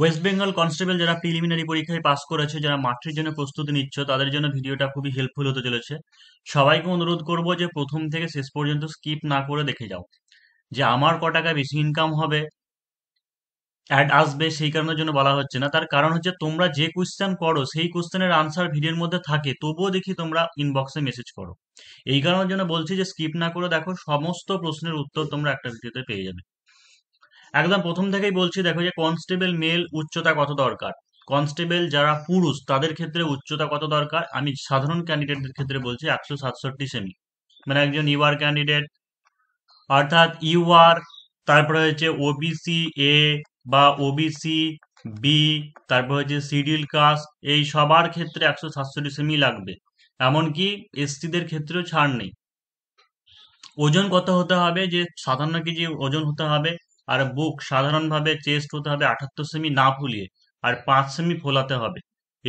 West Bengal constable যারা preliminary পরীক্ষায় pass করেছে যারা মাঠের জন্য প্রস্তুতি নিচ্ছ তাদের জন্য ভিডিওটা খুবই হেল্পফুল হতে চলেছে সবাইকে অনুরোধ করব যে প্রথম থেকে শেষ পর্যন্ত স্কিপ না করে দেখে যাও যে আমার ক টাকা বেশি ইনকাম হবে অ্যাড আসবে সেই কারণের জন্য বলা হচ্ছে না তার কারণ হচ্ছে তোমরা যে কোয়েশ্চেন করো সেই কোয়েশ্চেনের আনসার ভিডিওর মধ্যে থাকে তবুও দেখি তোমরা ইনবক্সে মেসেজ করো এই কারণের জন্য বলছি যে স্কিপ না করে দেখো সমস্ত প্রশ্নের উত্তর তোমরা একটা ভিডিওতে পেয়ে যাবে একদম প্রথম থেকেই বলছি দেখো যে কনস্টেবল মেল উচ্চতা কত দরকার কনস্টেবল যারা পুরুষ তাদের ক্ষেত্রে উচ্চতা কত দরকার আমি সাধারণ ক্যান্ডিডেটদের ক্ষেত্রে বলছি একশো সাতষট্টি সেমি মানে একজন ইউআর ক্যান্ডিডেট অর্থাৎ ইউআর তারপরে হচ্ছে ওবিসি এ বা ওবিসি বি তারপর হচ্ছে সিডিল কাস্ট এই সবার ক্ষেত্রে একশো সাতষট্টি সেমি লাগবে এমনকি এসসিদের ক্ষেত্রেও ছাড় নেই ওজন কত হতে হবে যে সাতান্ন কেজি ওজন হতে হবে আর বুক সাধারণভাবে চেস্ট হতে হবে আঠাত্তর সেমি না ফুলিয়ে আর পাঁচ সেমি ফোলাতে হবে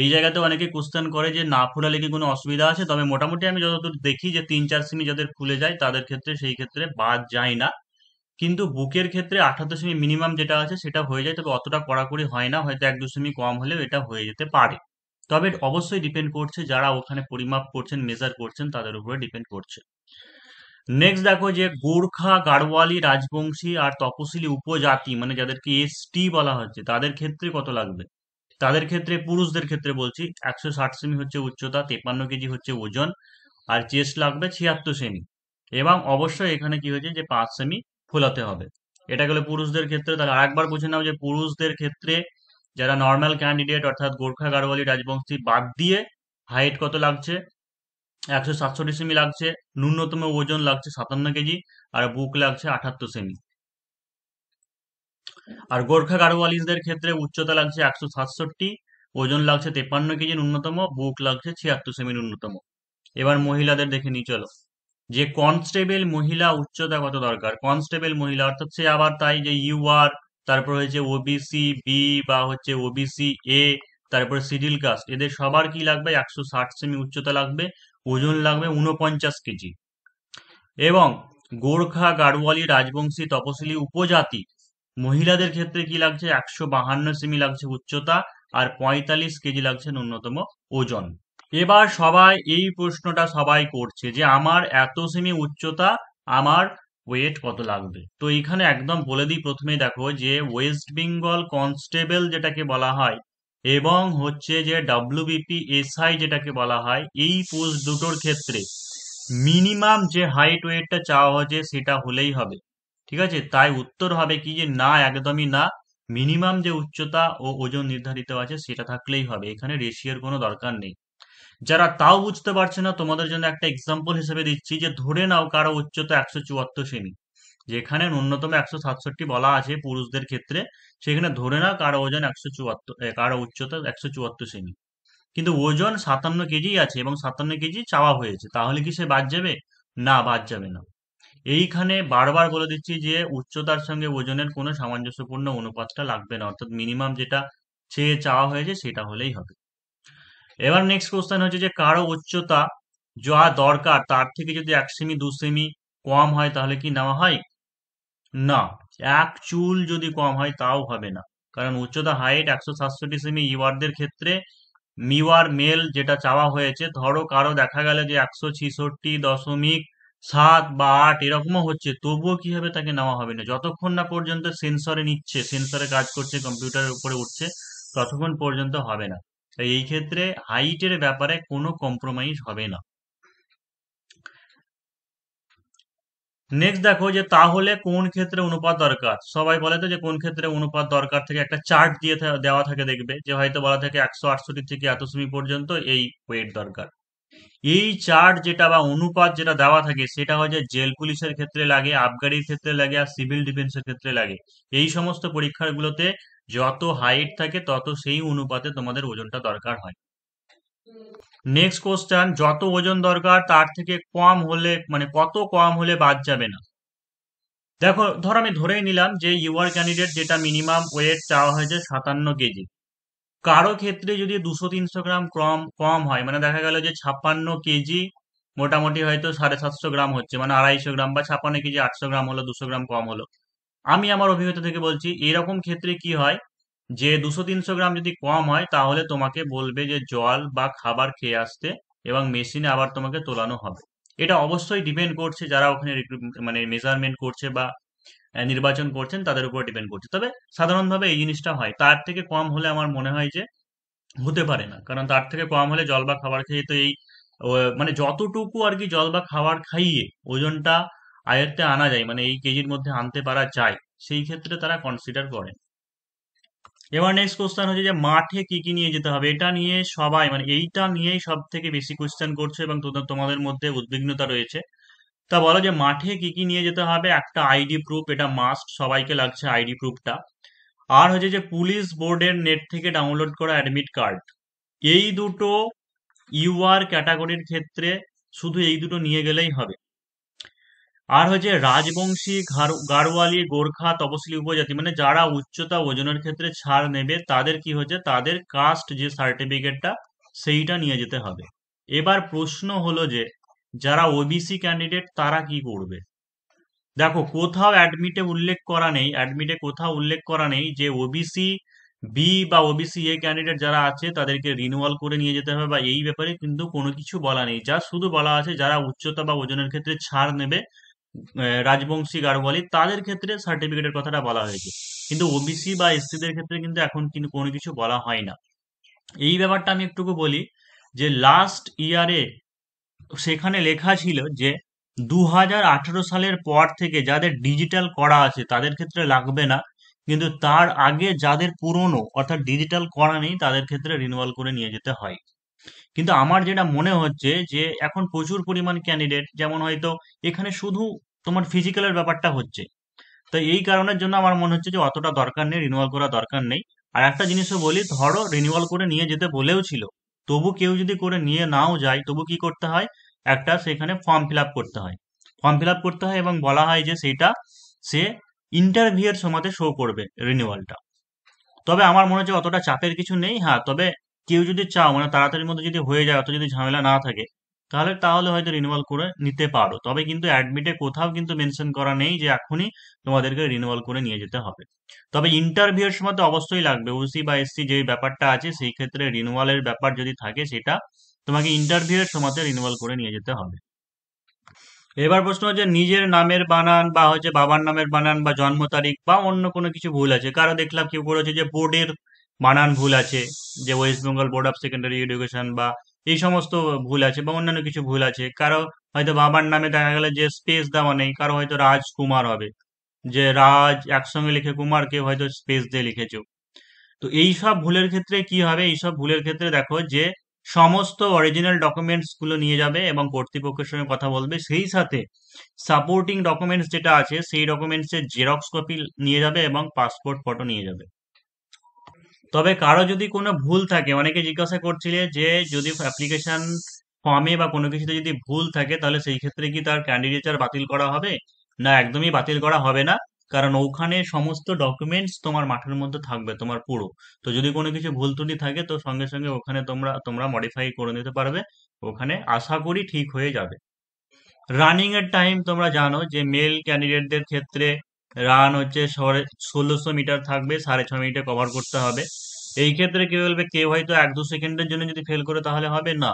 এই জায়গাতে অনেকে কোশ্চেন করে যে না ফুলালে কি কোনো অসুবিধা আছে তবে মোটামুটি আমি যতদূর দেখি যে তিন চার সেমি যাদের ফুলে যায় তাদের ক্ষেত্রে সেই ক্ষেত্রে বাদ যায় না কিন্তু বুকের ক্ষেত্রে আঠাত্তর সেমি মিনিমাম যেটা আছে সেটা হয়ে যায় তবে অতটা কড়াকড়ি হয় না হয়তো এক দু সেমি কম হলেও এটা হয়ে যেতে পারে তবে অবশ্যই ডিপেন্ড করছে যারা ওখানে পরিমাপ করছেন মেজার করছেন তাদের উপরে ডিপেন্ড করছে নেক্সট দেখো যে গোর্খা গাড়ওয়ালি রাজবংশী আর তপশিলি উপজাতি মানে যাদেরকে এসটি বলা হচ্ছে তাদের ক্ষেত্রে কত লাগবে তাদের ক্ষেত্রে পুরুষদের ক্ষেত্রে বলছি একশো ষাট সেমি হচ্ছে উচ্চতা তেপান্ন কেজি হচ্ছে ওজন আর চেস্ট লাগবে ছিয়াত্তর সেমি এবং অবশ্যই এখানে কি হয়েছে যে পাঁচ সেমি ফোলাতে হবে এটা গেলে পুরুষদের ক্ষেত্রে তাহলে আরেকবার বুঝে নাও যে পুরুষদের ক্ষেত্রে যারা নর্মাল ক্যান্ডিডেট অর্থাৎ গোর্খা গাড়ওয়ালি রাজবংশী বাদ দিয়ে হাইট কত লাগছে একশো সাতষট্টি সেমি লাগছে ন্যূনতম ওজন লাগছে সাতান্ন কেজি আর বুক লাগছে আঠাত্তর সেমি আর গোর্খা গাড়োয়ালিসদের ক্ষেত্রে উচ্চতা লাগছে একশো সাতষট্টি ওজন লাগছে তেপান্ন কেজি ন্যূনতম বুক লাগছে ছিয়াত্তর সেমি ন্যূনতম এবার মহিলাদের দেখে নিই চলো যে কনস্টেবল মহিলা উচ্চতা কত দরকার কনস্টেবল মহিলা অর্থাৎ সে আবার তাই যে ইউ আর তারপর হয়েছে ওবিসি বি বা হচ্ছে ওবিসি এ তারপরে সিডিল কাস্ট এদের সবার কি লাগবে একশো ষাট সেমি উচ্চতা লাগবে ওজন লাগবে উনপঞ্চাশ কেজি এবং গোর্খা গাড়ওয়ালি রাজবংশী তপশিলি উপজাতি মহিলাদের ক্ষেত্রে কি লাগছে একশো বাহান্ন সেমি লাগছে উচ্চতা আর পঁয়তাল্লিশ কেজি লাগছে ন্যূনতম ওজন এবার সবাই এই প্রশ্নটা সবাই করছে যে আমার এত সেমি উচ্চতা আমার ওয়েট কত লাগবে তো এখানে একদম বলে দিই প্রথমে দেখো যে ওয়েস্ট বেঙ্গল কনস্টেবল যেটাকে বলা হয় এবং হচ্ছে যে ডাব্লিউবিপি এসআই যেটাকে বলা হয় এই পোস্ট দুটোর ক্ষেত্রে মিনিমাম যে হাইট ওয়েটটা চাওয়া হয়েছে সেটা হলেই হবে ঠিক আছে তাই উত্তর হবে কি যে না একদমই না মিনিমাম যে উচ্চতা ও ওজন নির্ধারিত আছে সেটা থাকলেই হবে এখানে রেশিয়ার কোনো দরকার নেই যারা তাও বুঝতে পারছে না তোমাদের জন্য একটা এক্সাম্পল হিসেবে দিচ্ছি যে ধরে নাও কারো উচ্চতা একশো চুয়াত্তর সেমি যেখানে ন্যূনতম একশো সাতষট্টি বলা আছে পুরুষদের ক্ষেত্রে সেখানে ধরে না কারো ওজন একশো চুয়াত্তর কারো উচ্চতা একশো চুয়াত্তর সেমি কিন্তু ওজন সাতান্ন কেজি আছে এবং সাতান্ন কেজি চাওয়া হয়েছে তাহলে কি সে বাদ যাবে না বাদ যাবে না এইখানে বারবার বলে দিচ্ছি যে উচ্চতার সঙ্গে ওজনের কোনো সামঞ্জস্যপূর্ণ অনুপাতটা লাগবে না অর্থাৎ মিনিমাম যেটা চেয়ে চাওয়া হয়েছে সেটা হলেই হবে এবার নেক্সট কোশ্চেন হচ্ছে যে কারো উচ্চতা যা দরকার তার থেকে যদি এক সেমি দু সেমি কম হয় তাহলে কি নেওয়া হয় না এক চুল যদি কম হয় তাও হবে না কারণ উচ্চতা হাইট একশো সাতষট্টি সেমি ইওয়ারদের ক্ষেত্রে মিওয়ার মেল যেটা চাওয়া হয়েছে ধরো কারো দেখা গেল যে একশো ছিষট্টি দশমিক সাত বা আট এরকমও হচ্ছে তবুও কীভাবে তাকে নেওয়া হবে না যতক্ষণ না পর্যন্ত সেন্সরে নিচ্ছে সেন্সরে কাজ করছে কম্পিউটারের উপরে উঠছে ততক্ষণ পর্যন্ত হবে না তাই এই ক্ষেত্রে হাইটের ব্যাপারে কোনো কম্প্রোমাইজ হবে না নেক্সট দেখো যে তাহলে কোন ক্ষেত্রে অনুপাত দরকার সবাই বলে তো যে কোন ক্ষেত্রে অনুপাত দরকার থেকে একটা চার্ট দিয়ে দেওয়া থাকে দেখবে যে হয়তো বলা থাকে একশো আটষট্টি থেকে এত সেমি পর্যন্ত এই ওয়েট দরকার এই চার্ট যেটা বা অনুপাত যেটা দেওয়া থাকে সেটা হয় যে জেল পুলিশের ক্ষেত্রে লাগে আবগারির ক্ষেত্রে লাগে আর সিভিল ডিফেন্সের ক্ষেত্রে লাগে এই সমস্ত পরীক্ষাগুলোতে যত হাইট থাকে তত সেই অনুপাতে তোমাদের ওজনটা দরকার হয় নেক্সট কোশ্চেন যত ওজন দরকার তার থেকে কম হলে মানে কত কম হলে বাদ যাবে না দেখো ধর আমি ধরেই নিলাম যে ইউআর ক্যান্ডিডেট যেটা মিনিমাম ওয়েট চাওয়া হয়েছে সাতান্ন কেজি কারো ক্ষেত্রে যদি দুশো তিনশো গ্রাম কম কম হয় মানে দেখা গেল যে ছাপ্পান্ন কেজি মোটামুটি হয়তো সাড়ে সাতশো গ্রাম হচ্ছে মানে আড়াইশো গ্রাম বা ছাপ্পান্ন কেজি আটশো গ্রাম হলো দুশো গ্রাম কম হলো আমি আমার অভিজ্ঞতা থেকে বলছি এরকম ক্ষেত্রে কি হয় যে দুশো তিনশো গ্রাম যদি কম হয় তাহলে তোমাকে বলবে যে জল বা খাবার খেয়ে আসতে এবং মেশিনে আবার তোমাকে তোলানো হবে এটা অবশ্যই ডিপেন্ড করছে যারা ওখানে মানে মেজারমেন্ট করছে বা নির্বাচন করছেন তাদের উপর ডিপেন্ড করছে তবে সাধারণভাবে এই জিনিসটা হয় তার থেকে কম হলে আমার মনে হয় যে হতে পারে না কারণ তার থেকে কম হলে জল বা খাবার খেয়ে তো এই মানে যতটুকু আর কি জল বা খাবার খাইয়ে ওজনটা আয়ত্তে আনা যায় মানে এই কেজির মধ্যে আনতে পারা যায় সেই ক্ষেত্রে তারা কনসিডার করেন এবার নেক্সট কোশ্চেন হচ্ছে যে মাঠে কি কি নিয়ে যেতে হবে এটা নিয়ে সবাই মানে এইটা নিয়েই সব থেকে বেশি কোশ্চেন করছে এবং তোমাদের মধ্যে উদ্বিগ্নতা রয়েছে তা বলো যে মাঠে কি কি নিয়ে যেতে হবে একটা আইডি প্রুফ এটা মাস্ট সবাইকে লাগছে আইডি প্রুফটা আর হচ্ছে যে পুলিশ বোর্ডের নেট থেকে ডাউনলোড করা অ্যাডমিট কার্ড এই দুটো ইউআর ক্যাটাগরির ক্ষেত্রে শুধু এই দুটো নিয়ে গেলেই হবে আর হচ্ছে রাজবংশী গাড়োয়ালি গোর্খা তপশিলি উপজাতি মানে যারা উচ্চতা ওজনের ক্ষেত্রে ছাড় নেবে তাদের কি হচ্ছে তাদের কাস্ট যে সার্টিফিকেটটা সেইটা নিয়ে যেতে হবে এবার প্রশ্ন হলো যে যারা ওবিসি ক্যান্ডিডেট তারা কি করবে দেখো কোথাও অ্যাডমিটে উল্লেখ করা নেই অ্যাডমিটে কোথাও উল্লেখ করা নেই যে ওবিসি বি বা ওবিসি এ ক্যান্ডিডেট যারা আছে তাদেরকে রিনুয়াল করে নিয়ে যেতে হবে বা এই ব্যাপারে কিন্তু কোনো কিছু বলা নেই যা শুধু বলা আছে যারা উচ্চতা বা ওজনের ক্ষেত্রে ছাড় নেবে রাজবংশী গারোয়ালি তাদের ক্ষেত্রে সার্টিফিকেটের কথাটা বলা হয়েছে কিন্তু ওবিসি বা এসসিদের ক্ষেত্রে কিন্তু এখন কিন্তু কোনো কিছু বলা হয় না এই ব্যাপারটা আমি একটুকু বলি যে লাস্ট ইয়ারে সেখানে লেখা ছিল যে দু সালের পর থেকে যাদের ডিজিটাল করা আছে তাদের ক্ষেত্রে লাগবে না কিন্তু তার আগে যাদের পুরনো অর্থাৎ ডিজিটাল করা নেই তাদের ক্ষেত্রে রিনুয়াল করে নিয়ে যেতে হয় কিন্তু আমার যেটা মনে হচ্ছে যে এখন প্রচুর পরিমাণ ক্যান্ডিডেট যেমন হয়তো এখানে শুধু তোমার ফিজিক্যালের ব্যাপারটা হচ্ছে তো এই কারণের জন্য আমার মনে হচ্ছে যে অতটা দরকার নেই রিনিউয়াল করা দরকার নেই আর একটা জিনিসও বলি ধরো রিনিউয়াল করে নিয়ে যেতে বলেও ছিল তবু কেউ যদি করে নিয়ে নাও যায় তবু কি করতে হয় একটা সেখানে ফর্ম ফিল আপ করতে হয় ফর্ম ফিল আপ করতে হয় এবং বলা হয় যে সেটা সে ইন্টারভিউয়ের সময় শো করবে রিনিউয়ালটা তবে আমার মনে হচ্ছে অতটা চাপের কিছু নেই হ্যাঁ তবে কেউ যদি চাও মানে তাড়াতাড়ির মধ্যে যদি হয়ে যায় অত যদি ঝামেলা না থাকে তাহলে তাহলে হয়তো রিনিউয়াল করে নিতে পারো তবে কিন্তু অ্যাডমিটে কোথাও কিন্তু মেনশন করা নেই যে এখনই তোমাদেরকে রিনিউয়াল করে নিয়ে যেতে হবে তবে ইন্টারভিউর সময় তো অবশ্যই লাগবে ওসি বা এসসি যে ব্যাপারটা আছে সেই ক্ষেত্রে রিনিউয়ালের ব্যাপার যদি থাকে সেটা তোমাকে ইন্টারভিউয়ের সময়তে রিনিউয়াল করে নিয়ে যেতে হবে এবার প্রশ্ন হচ্ছে নিজের নামের বানান বা হচ্ছে বাবার নামের বানান বা জন্ম তারিখ বা অন্য কোনো কিছু ভুল আছে কারো দেখলাম কেউ করেছে যে বোর্ডের বানান ভুল আছে যে West Bengal board of secondary education বা এই সমস্ত ভুল আছে বা অন্যান্য কিছু ভুল আছে কারো হয়তো বাবার নামে দেখা গেলে যে স্পেস দেওয়া নেই কারো হয়তো রাজ কুমার হবে যে রাজ একসঙ্গে লিখে কুমারকে হয়তো স্পেস দিয়ে লিখেছ তো এই সব ভুলের ক্ষেত্রে কি হবে এই সব ভুলের ক্ষেত্রে দেখো যে সমস্ত অরিজিনাল ডকুমেন্টস গুলো নিয়ে যাবে এবং কর্তৃপক্ষের সঙ্গে কথা বলবে সেই সাথে সাপোর্টিং ডকুমেন্টস যেটা আছে সেই ডকুমেন্টসের জেরক্স কপি নিয়ে যাবে এবং পাসপোর্ট ফটো নিয়ে যাবে তবে কারো যদি কোনো ভুল থাকে অনেকে জিজ্ঞাসা করছিলে যে যদি অ্যাপ্লিকেশন ফর্মে বা কোনো কিছুতে যদি ভুল থাকে তাহলে সেই ক্ষেত্রে কি তার ক্যান্ডিডেচার বাতিল করা হবে না একদমই বাতিল করা হবে না কারণ ওখানে সমস্ত ডকুমেন্টস তোমার মাঠের মধ্যে থাকবে তোমার পুরো তো যদি কোনো কিছু ভুল ত্রুটি থাকে তো সঙ্গে সঙ্গে ওখানে তোমরা তোমরা মডিফাই করে নিতে পারবে ওখানে আশা করি ঠিক হয়ে যাবে রানিং এর টাইম তোমরা জানো যে মেল ক্যান্ডিডেটদের ক্ষেত্রে রান হচ্ছে ষোলোশো মিটার থাকবে সাড়ে ছ মিনিটে কভার করতে হবে এই ক্ষেত্রে কে বলবে কেউ হয়তো এক দু সেকেন্ডের জন্য যদি ফেল করে তাহলে হবে না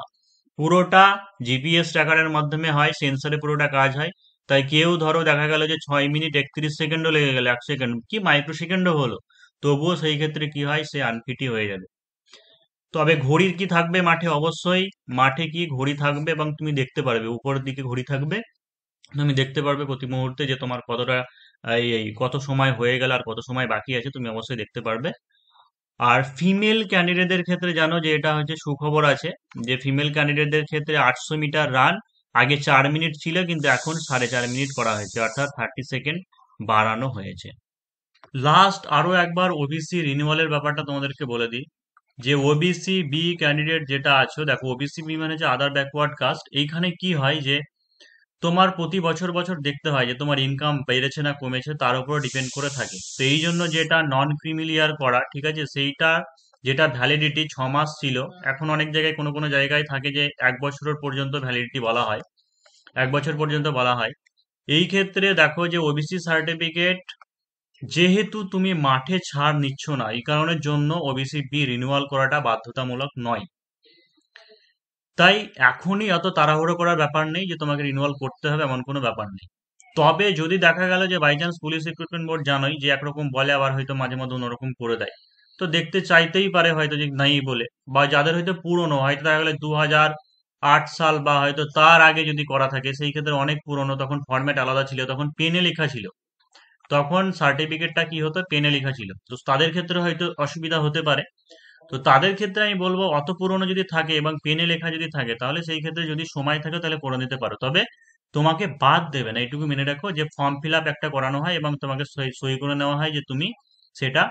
পুরোটা জিপিএস ট্র্যাকারের মাধ্যমে হয় সেন্সারে পুরোটা কাজ হয় তাই কেউ ধরো দেখা গেল যে ছয় মিনিট একত্রিশ সেকেন্ডও লেগে গেল এক সেকেন্ড কি মাইক্রো সেকেন্ডও হলো তবুও সেই ক্ষেত্রে কি হয় সে আনফিটি হয়ে যাবে তবে ঘড়ির কি থাকবে মাঠে অবশ্যই মাঠে কি ঘড়ি থাকবে এবং তুমি দেখতে পারবে উপরের দিকে ঘড়ি থাকবে তুমি দেখতে পারবে প্রতি মুহূর্তে যে তোমার কতটা এই কত সময় হয়ে গেল আর কত সময় বাকি আছে তুমি অবশ্যই দেখতে পারবে আর ফিমেল ক্যান্ডিডেটদের ক্ষেত্রে জানো যে এটা হচ্ছে সুখবর আছে যে ফিমেল ক্যান্ডিডেটদের ক্ষেত্রে আটশো মিটার রান আগে চার মিনিট ছিল কিন্তু এখন সাড়ে চার মিনিট করা হয়েছে অর্থাৎ থার্টি সেকেন্ড বাড়ানো হয়েছে লাস্ট আরও একবার ওবিসি রিনিউয়ালের ব্যাপারটা তোমাদেরকে বলে দিই যে ওবিসি বি ক্যান্ডিডেট যেটা আছো দেখো ওবিসি বি মানে যে আদার ব্যাকওয়ার্ড কাস্ট এইখানে কি হয় যে তোমার প্রতি বছর বছর দেখতে হয় যে তোমার ইনকাম বেড়েছে না কমেছে তার উপর ডিপেন্ড করে থাকে তো এই জন্য যেটা নন ক্রিমিলিয়ার করা ঠিক আছে সেইটা যেটা ভ্যালিডিটি ছ মাস ছিল এখন অনেক জায়গায় কোনো কোনো জায়গায় থাকে যে এক বছরের পর্যন্ত ভ্যালিডিটি বলা হয় এক বছর পর্যন্ত বলা হয় এই ক্ষেত্রে দেখো যে ওবিসি সার্টিফিকেট যেহেতু তুমি মাঠে ছাড় নিচ্ছ না এই কারণের জন্য ওবিসি বি রিনিউয়াল করাটা বাধ্যতামূলক নয় তাই এখনই অত তাড়াহুড়ো করার ব্যাপার নেই যে তোমাকে রিনুয়াল করতে হবে এমন কোনো ব্যাপার নেই তবে যদি দেখা গেল যে by chance police recruitment board জানোই যে একরকম বলে আবার হয়তো মাঝে মাঝে অন্যরকম করে দেয় তো দেখতে চাইতেই পারে হয়তো যে নাই বলে বা যাদের হয়তো পুরনো হয়তো দেখা গেলে দু হাজার আট সাল বা হয়তো তার আগে যদি করা থাকে সেই ক্ষেত্রে অনেক পুরনো তখন ফর্ম্যাট আলাদা ছিল তখন পেনে লেখা ছিল তখন সার্টিফিকেটটা কি হতো পেনে লেখা ছিল তো তাদের ক্ষেত্রে হয়তো অসুবিধা হতে পারে তো তাদের ক্ষেত্রে আমি বলবো অত পুরনো যদি থাকে এবং পেনে লেখা যদি থাকে তাহলে সেই ক্ষেত্রে যদি সময় থাকে তাহলে করে নিতে পারো তবে তোমাকে বাদ দেবে না এটুকু মেনে রাখো যে ফর্ম ফিল আপ একটা করানো হয় এবং তোমাকে সই করে নেওয়া হয় যে তুমি সেটা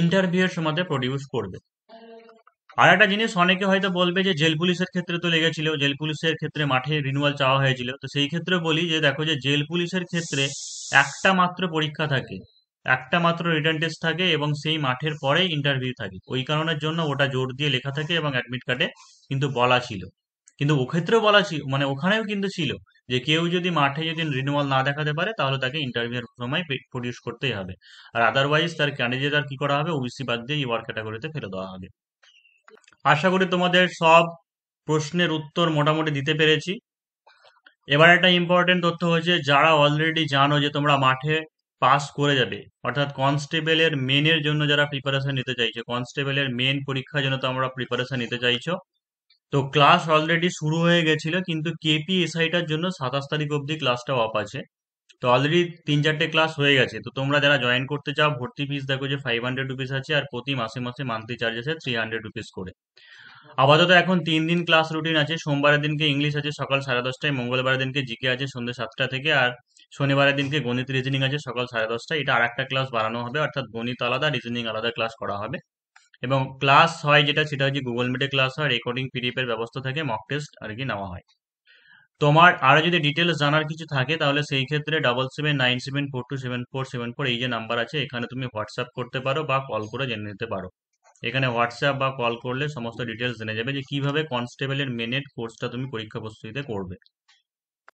ইন্টারভিউয়ের সময় প্রডিউস করবে আর একটা জিনিস অনেকে হয়তো বলবে যে জেল পুলিশের ক্ষেত্রে তো লেগেছিল জেল পুলিশের ক্ষেত্রে মাঠে রিনুয়াল চাওয়া হয়েছিল তো সেই ক্ষেত্রে বলি যে দেখো যে জেল পুলিশের ক্ষেত্রে একটা মাত্র পরীক্ষা থাকে একটা মাত্র রিটার্ন টেস্ট থাকে এবং সেই মাঠের পরে ইন্টারভিউ থাকে ওই কারণের জন্য ওটা জোর দিয়ে লেখা থাকে এবং অ্যাডমিট কার্ডে কিন্তু বলা ছিল কিন্তু ওক্ষেত্রেও বলা ছিল মানে ওখানেও কিন্তু ছিল যে কেউ যদি মাঠে যদি রিনুয়াল না দেখাতে পারে তাহলে তাকে ইন্টারভিউর সময় প্রডিউস করতেই হবে আর আদারওয়াইজ তার ক্যান্ডিডেট আর কি করা হবে ওবিসি বাদ দিয়ে ইউআর ক্যাটাগরিতে ফেলে দেওয়া হবে আশা করি তোমাদের সব প্রশ্নের উত্তর মোটামুটি দিতে পেরেছি এবার একটা ইম্পর্টেন্ট তথ্য হচ্ছে যারা অলরেডি জানো যে তোমরা মাঠে পাস করে যাবে অর্থাৎ কনস্টেবলের মেনের জন্য যারা প্রিপারেশন নিতে চাইছো কনস্টেবলের মেন পরীক্ষার জন্য তোমরা প্রিপারেশন নিতে চাইছো তো ক্লাস অলরেডি শুরু হয়ে গেছিল কিন্তু কেপি এসআইটার জন্য সাতাশ তারিখ অবধি ক্লাসটা অফ আছে তো অলরেডি তিন চারটে ক্লাস হয়ে গেছে তো তোমরা যারা জয়েন করতে চাও ভর্তি ফিস দেখো যে ফাইভ হান্ড্রেড রুপিস আছে আর প্রতি মাসে মাসে মান্থলি চার্জ আছে থ্রি হান্ড্রেড রুপিস করে আপাতত এখন তিন দিন ক্লাস রুটিন আছে সোমবারের দিনকে ইংলিশ আছে সকাল সাড়ে দশটায় মঙ্গলবারের দিনকে জিকে আছে সন্ধ্যে সাতটা থেকে আর শনিবারের দিনকে গণিত রিজনিং আছে সকাল সাড়ে দশটায় এটা আর একটা ক্লাস বাড়ানো হবে অর্থাৎ গণিত আলাদা রিজনিং আলাদা ক্লাস করা হবে এবং ক্লাস হয় যেটা সেটা হচ্ছে গুগল মিটে ক্লাস হয় রেকর্ডিং পিডিএফের ব্যবস্থা থাকে মক টেস্ট আর কি নেওয়া হয় তোমার আরও যদি ডিটেলস জানার কিছু থাকে তাহলে সেই ক্ষেত্রে double seven nine seven four two seven four seven four এই যে নাম্বার আছে এখানে তুমি হোয়াটসঅ্যাপ করতে পারো বা কল করে জেনে নিতে পারো এখানে হোয়াটসঅ্যাপ বা কল করলে সমস্ত ডিটেলস জেনে যাবে যে কিভাবে কনস্টেবলের মেনেট কোর্সটা তুমি পরীক্ষা প্রস্তুতিতে করবে